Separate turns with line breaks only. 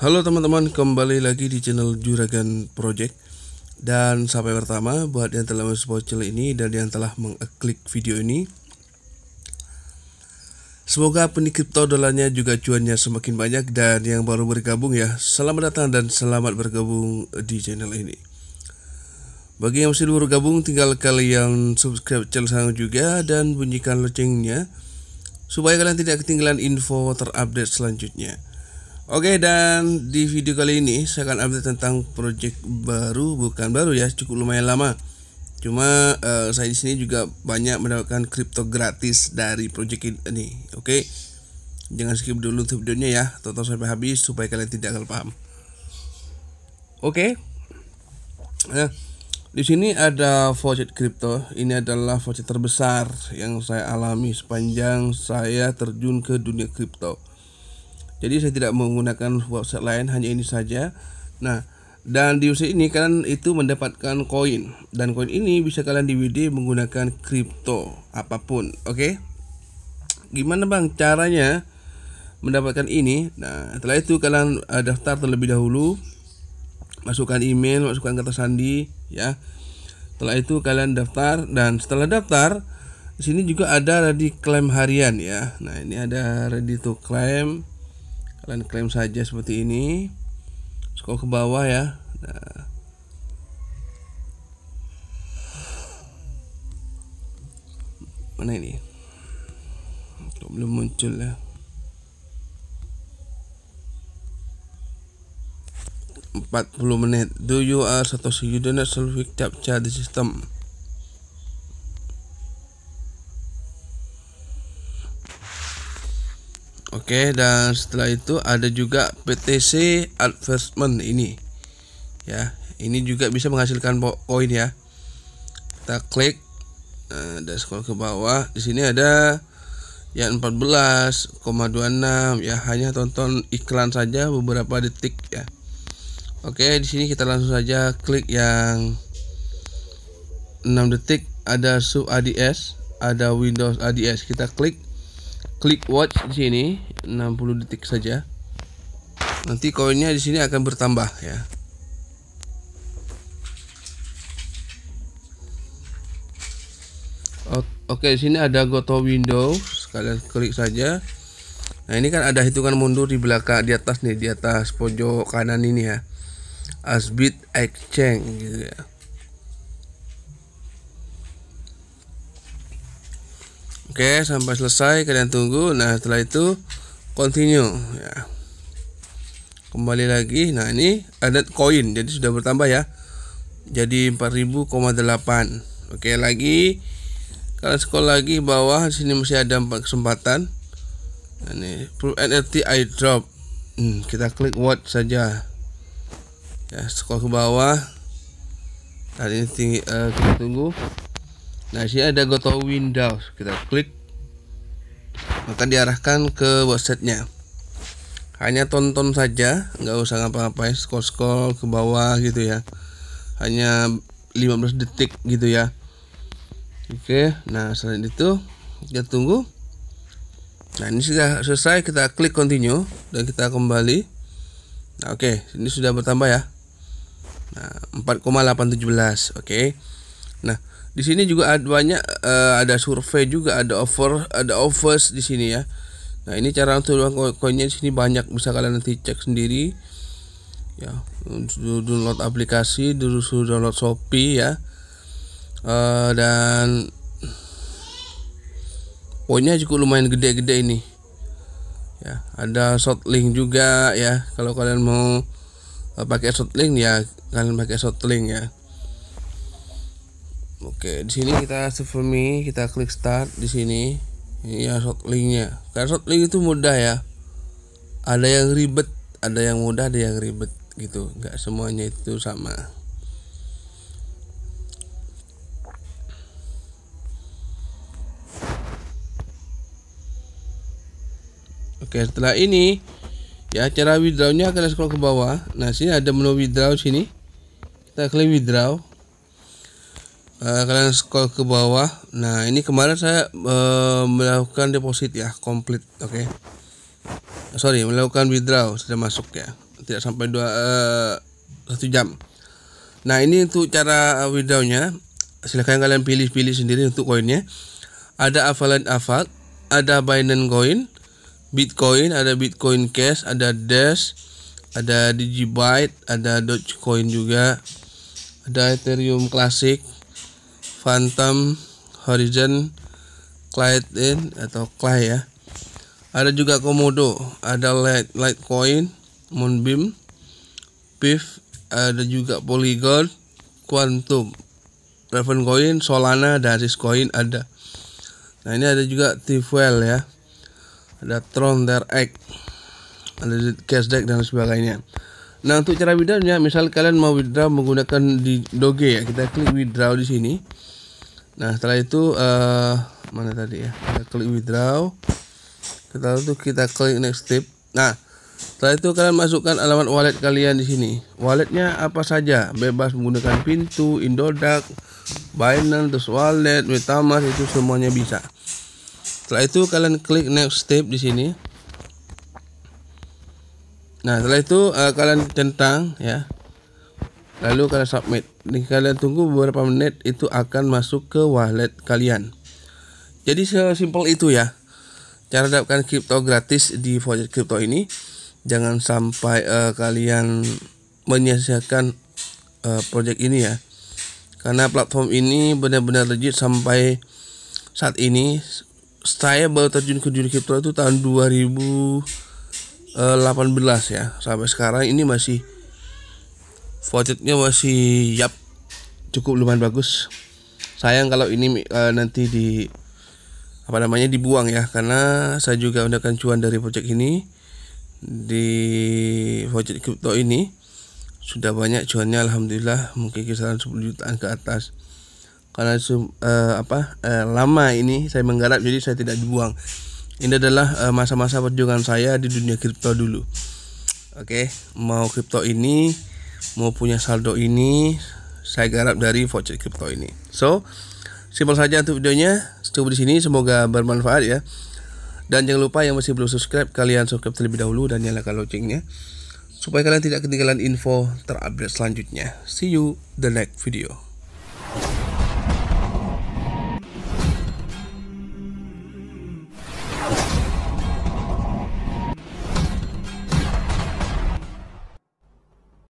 Halo teman-teman, kembali lagi di channel Juragan Project Dan sampai pertama, buat yang telah mensupport channel ini dan yang telah mengklik video ini Semoga penik kripto dolarnya juga cuannya semakin banyak dan yang baru bergabung ya Selamat datang dan selamat bergabung di channel ini Bagi yang masih baru gabung, tinggal kalian subscribe channel saya juga dan bunyikan loncengnya Supaya kalian tidak ketinggalan info terupdate selanjutnya Oke dan di video kali ini saya akan update tentang project baru bukan baru ya cukup lumayan lama. Cuma uh, saya di sini juga banyak mendapatkan kripto gratis dari project ini. Oke. Okay? Jangan skip dulu untuk videonya ya, tonton sampai habis supaya kalian tidak akan paham. Oke. Okay? Nah, di sini ada voucher kripto. Ini adalah voucher terbesar yang saya alami sepanjang saya terjun ke dunia kripto jadi saya tidak menggunakan website lain, hanya ini saja. Nah, dan di website ini kalian itu mendapatkan koin dan koin ini bisa kalian WD menggunakan kripto apapun. Oke. Okay? Gimana Bang caranya mendapatkan ini? Nah, setelah itu kalian uh, daftar terlebih dahulu. Masukkan email, masukkan kata sandi ya. Setelah itu kalian daftar dan setelah daftar di sini juga ada ready claim harian ya. Nah, ini ada ready to claim kalian klaim saja seperti ini scroll ke bawah ya nah. mana ini Tuh, belum muncul ya Empat puluh menit do you are satu net self capture di sistem Oke, dan setelah itu ada juga PTC advertisement ini. Ya, ini juga bisa menghasilkan poin ya. Kita klik Nah, scroll ke bawah, di sini ada yang 14,26 ya hanya tonton iklan saja beberapa detik ya. Oke, di sini kita langsung saja klik yang 6 detik ada sub ADS, ada Windows ADS. Kita klik klik watch di sini 60 detik saja. Nanti koinnya di sini akan bertambah ya. Oke, di sini ada goto window, sekalian klik saja. Nah, ini kan ada hitungan mundur di belakang di atas nih, di atas pojok kanan ini ya. Asbit exchange gitu ya. Oke, sampai selesai kalian tunggu. Nah, setelah itu continue ya. Kembali lagi. Nah, ini ada koin jadi sudah bertambah ya. Jadi 4000,8. Oke, lagi kalian scroll lagi bawah di sini masih ada empat kesempatan. Nah, ini NFT iDrop. Hmm, kita klik watch saja. Ya, scroll ke bawah. Tadi nah, ini tinggi, uh, kita tunggu. Nah, sini ada Goto Windows. Kita klik. Maka diarahkan ke websitenya. Hanya tonton saja, nggak usah ngapa-ngapain, scroll-scroll ke bawah gitu ya. Hanya 15 detik gitu ya. Oke, nah selain itu kita tunggu. Nah, ini sudah selesai, kita klik continue dan kita kembali. Nah, oke, ini sudah bertambah ya. Nah, 4,817. Oke. Nah, di sini juga ada banyak uh, ada survei juga ada offer ada offers di sini ya. Nah, ini cara untuk koinnya di sini banyak bisa kalian nanti cek sendiri. Ya, download aplikasi, dulu download Shopee ya. Uh, dan poinnya cukup lumayan gede-gede ini. Ya, ada short link juga ya. Kalau kalian mau eh, pakai short link ya kalian pakai short link ya Oke, di sini kita save me, kita klik start di sini. Ini ya short linknya. Karena short link itu mudah ya. Ada yang ribet, ada yang mudah, ada yang ribet gitu. Gak semuanya itu sama. Oke, setelah ini ya cara withdrawnya akan scroll ke bawah. Nah, sini ada menu withdraw sini. Kita klik withdraw uh, kalian scroll ke bawah nah ini kemarin saya uh, melakukan deposit ya komplit oke okay. sorry melakukan withdraw sudah masuk ya tidak sampai dua uh, satu jam nah ini untuk cara withdrawnya silahkan kalian pilih-pilih sendiri untuk koinnya ada Avalanche Avat ada Binance Coin Bitcoin ada Bitcoin Cash ada Dash ada Digibyte ada Dogecoin juga ada Ethereum Classic Phantom Horizon Clyde in atau Clay ya ada juga Komodo ada Light Litecoin Moonbeam Pif ada juga Polygon Quantum Ravencoin Solana dan Riscoin ada nah ini ada juga Tifwell ya ada Tron TRX ada Cashdeck dan sebagainya Nah untuk cara withdrawnya, misal kalian mau withdraw menggunakan di Doge ya, kita klik withdraw di sini. Nah setelah itu uh, mana tadi ya, kita klik withdraw. Setelah itu kita klik next step. Nah setelah itu kalian masukkan alamat wallet kalian di sini. Walletnya apa saja, bebas menggunakan pintu, Indodax, Binance, terus wallet, MetaMask itu semuanya bisa. Setelah itu kalian klik next step di sini. Nah, setelah itu uh, kalian centang ya. Lalu kalian submit. Nih kalian tunggu beberapa menit itu akan masuk ke wallet kalian. Jadi sesimpel itu ya. Cara dapatkan kripto gratis di Voyager Crypto ini jangan sampai uh, kalian menyia nyiakan uh, eh, project ini ya. Karena platform ini benar-benar legit sampai saat ini saya baru terjun ke dunia kripto itu tahun 2000 18 eh, ya sampai sekarang ini masih voucher-nya masih yap cukup lumayan bagus sayang kalau ini uh, nanti di apa namanya dibuang ya karena saya juga mendapatkan cuan dari project ini di voucher crypto ini sudah banyak cuannya alhamdulillah mungkin kisaran 10 jutaan ke atas karena uh, apa uh, lama ini saya menggarap jadi saya tidak dibuang ini adalah eh, masa-masa perjuangan saya di dunia kripto dulu oke mau kripto ini mau punya saldo ini saya garap dari voucher kripto ini so simpel saja untuk videonya cukup di sini semoga bermanfaat ya dan jangan lupa yang masih belum subscribe, kalian subscribe terlebih dahulu dan nyalakan loncengnya. Supaya kalian tidak ketinggalan info terupdate selanjutnya. See you the next video.